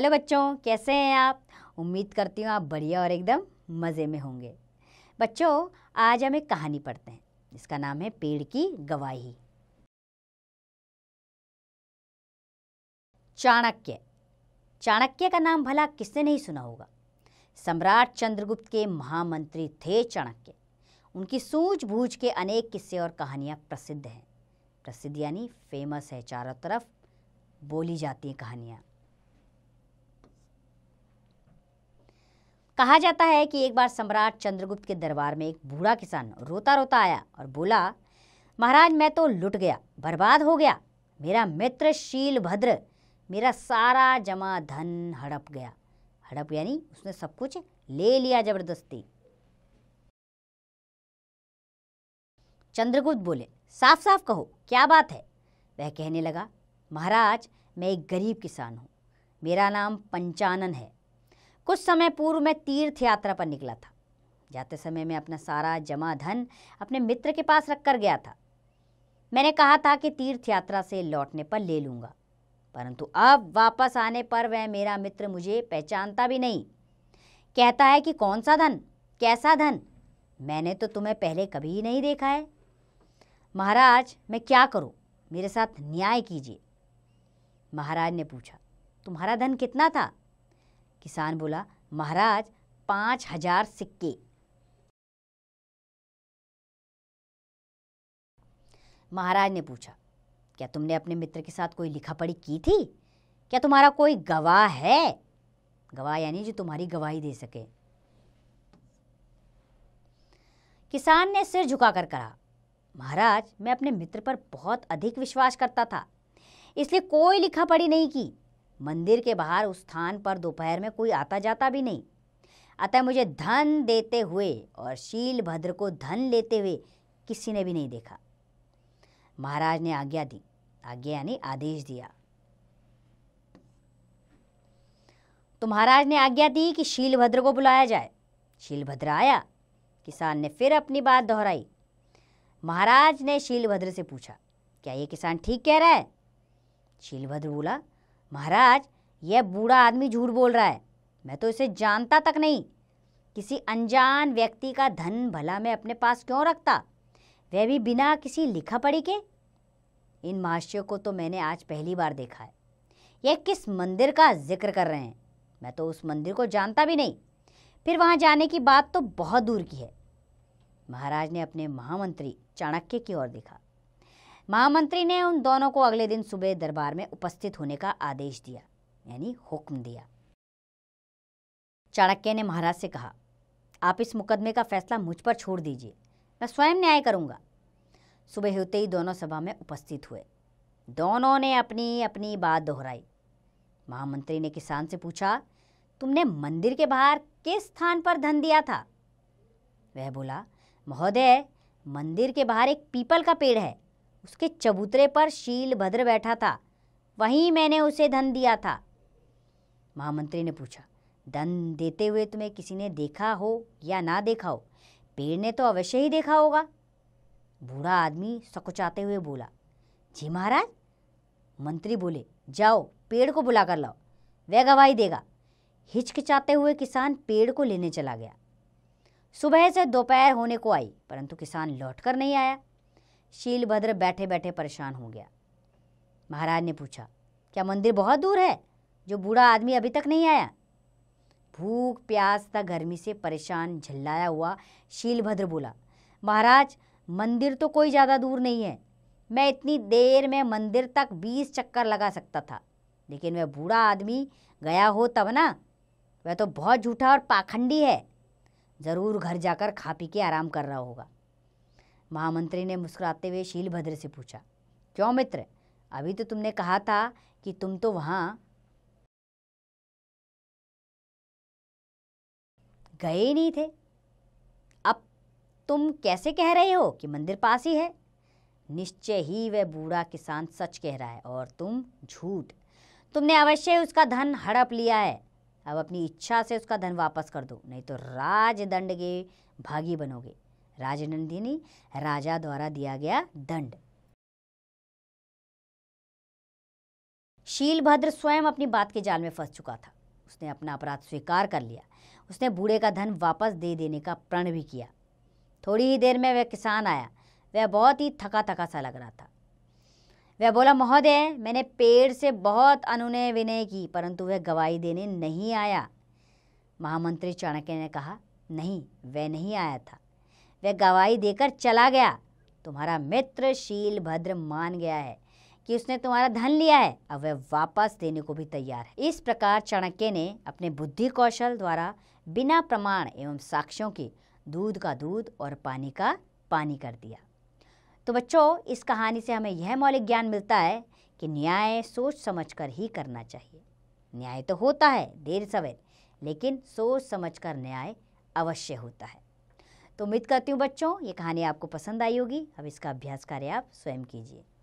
Hello बच्चों कैसे हैं आप उम्मीद करती हूँ आप बढ़िया और एकदम मज़े में होंगे बच्चों आज हम एक कहानी पढ़ते हैं जिसका नाम है पेड़ की गवाही चाणक्य चाणक्य का नाम भला किसने नहीं सुना होगा सम्राट चंद्रगुप्त के महामंत्री थे चाणक्य उनकी सूझबूझ के अनेक किस्से और कहानियाँ प्रसिद्ध हैं प्रसिद्ध यानी फेमस है चारों तरफ बोली जाती हैं कहानियाँ कहा जाता है कि एक बार सम्राट चंद्रगुप्त के दरबार में एक बूढ़ा किसान रोता रोता आया और बोला महाराज मैं तो लुट गया बर्बाद हो गया मेरा मित्र शील भद्र मेरा सारा जमा धन हड़प गया हड़प यानी उसने सब कुछ ले लिया जबरदस्ती चंद्रगुप्त बोले साफ साफ कहो क्या बात है वह कहने लगा महाराज मैं एक गरीब किसान हूँ मेरा नाम पंचानन है कुछ समय पूर्व मैं तीर्थ यात्रा पर निकला था जाते समय मैं अपना सारा जमा धन अपने मित्र के पास रख कर गया था मैंने कहा था कि तीर्थ यात्रा से लौटने पर ले लूँगा परंतु अब वापस आने पर वह मेरा मित्र मुझे पहचानता भी नहीं कहता है कि कौन सा धन कैसा धन मैंने तो तुम्हें पहले कभी ही नहीं देखा है महाराज मैं क्या करूं? मेरे साथ न्याय कीजिए महाराज ने पूछा तुम्हारा धन कितना था किसान बोला महाराज पाँच हजार सिक्के महाराज ने पूछा क्या तुमने अपने मित्र के साथ कोई लिखा पढ़ी की थी क्या तुम्हारा कोई गवाह है गवाह यानी जो तुम्हारी गवाही दे सके किसान ने सिर झुकाकर कहा महाराज मैं अपने मित्र पर बहुत अधिक विश्वास करता था इसलिए कोई लिखा पढ़ी नहीं की मंदिर के बाहर उस स्थान पर दोपहर में कोई आता जाता भी नहीं अतः मुझे धन देते हुए और शील भद्र को धन लेते हुए किसी ने भी नहीं देखा महाराज ने आज्ञा दी आज्ञा यानी आदेश दिया तो महाराज ने आज्ञा दी कि शीलभद्र को बुलाया जाए शीलभद्र आया किसान ने फिर अपनी बात दोहराई महाराज ने शीलभद्र से पूछा क्या ये किसान ठीक कह रहा है शीलभद्र बोला महाराज यह बूढ़ा आदमी झूठ बोल रहा है मैं तो इसे जानता तक नहीं किसी अनजान व्यक्ति का धन भला मैं अपने पास क्यों रखता वह भी बिना किसी लिखा पढ़ी के इन महाशयों को तो मैंने आज पहली बार देखा है यह किस मंदिर का जिक्र कर रहे हैं मैं तो उस मंदिर को जानता भी नहीं फिर वहाँ जाने की बात तो बहुत दूर की है महाराज ने अपने महामंत्री चाणक्य की ओर देखा महामंत्री ने उन दोनों को अगले दिन सुबह दरबार में उपस्थित होने का आदेश दिया यानी हुक्म दिया चाणक्य ने महाराज से कहा आप इस मुकदमे का फैसला मुझ पर छोड़ दीजिए मैं स्वयं न्याय करूंगा सुबह होते ही दोनों सभा में उपस्थित हुए दोनों ने अपनी अपनी बात दोहराई महामंत्री ने किसान से पूछा तुमने मंदिर के बाहर किस स्थान पर धन दिया था वह बोला महोदय मंदिर के बाहर एक पीपल का पेड़ है उसके चबूतरे पर शील भद्र बैठा था वहीं मैंने उसे धन दिया था महामंत्री ने पूछा धन देते हुए तुम्हें किसी ने देखा हो या ना देखा हो पेड़ ने तो अवश्य ही देखा होगा बूढ़ा आदमी सकुचाते हुए बोला जी महाराज मंत्री बोले जाओ पेड़ को बुला कर लाओ वह गवाही देगा हिचकिचाते हुए किसान पेड़ को लेने चला गया सुबह से दोपहर होने को आई परंतु किसान लौट कर नहीं आया शीलभद्र बैठे बैठे परेशान हो गया महाराज ने पूछा क्या मंदिर बहुत दूर है जो बूढ़ा आदमी अभी तक नहीं आया भूख प्यास तथा गर्मी से परेशान झल्लाया हुआ शीलभद्र बोला महाराज मंदिर तो कोई ज़्यादा दूर नहीं है मैं इतनी देर में मंदिर तक बीस चक्कर लगा सकता था लेकिन वह बूढ़ा आदमी गया हो तब ना वह तो बहुत झूठा और पाखंडी है ज़रूर घर जाकर खा पी के आराम कर रहा होगा महामंत्री ने मुस्कुराते हुए शीलभद्र से पूछा क्यों मित्र अभी तो तुमने कहा था कि तुम तो वहाँ गए नहीं थे अब तुम कैसे कह रहे हो कि मंदिर पास ही है निश्चय ही वह बूढ़ा किसान सच कह रहा है और तुम झूठ तुमने अवश्य उसका धन हड़प लिया है अब अपनी इच्छा से उसका धन वापस कर दो नहीं तो राजदंड के भागी बनोगे राजनंदिनी राजा द्वारा दिया गया दंड शीलभद्र स्वयं अपनी बात के जाल में फंस चुका था उसने अपना अपराध स्वीकार कर लिया उसने बूढ़े का धन वापस दे देने का प्रण भी किया थोड़ी ही देर में वह किसान आया वह बहुत ही थका थका सा लग रहा था वह बोला महोदय मैंने पेड़ से बहुत अनुनय विनय की परंतु वह गवाही देने नहीं आया महामंत्री चाणक्य ने कहा नहीं वह नहीं आया था वह गवाही देकर चला गया तुम्हारा मित्र शील भद्र मान गया है कि उसने तुम्हारा धन लिया है अब वह वापस देने को भी तैयार है इस प्रकार चाणक्य ने अपने बुद्धि कौशल द्वारा बिना प्रमाण एवं साक्ष्यों के दूध का दूध और पानी का पानी कर दिया तो बच्चों इस कहानी से हमें यह मौलिक ज्ञान मिलता है कि न्याय सोच समझ कर ही करना चाहिए न्याय तो होता है देर सवेर लेकिन सोच समझ कर न्याय अवश्य होता है तो उम्मीद करती हूँ बच्चों ये कहानी आपको पसंद आई होगी अब इसका अभ्यास कार्य आप स्वयं कीजिए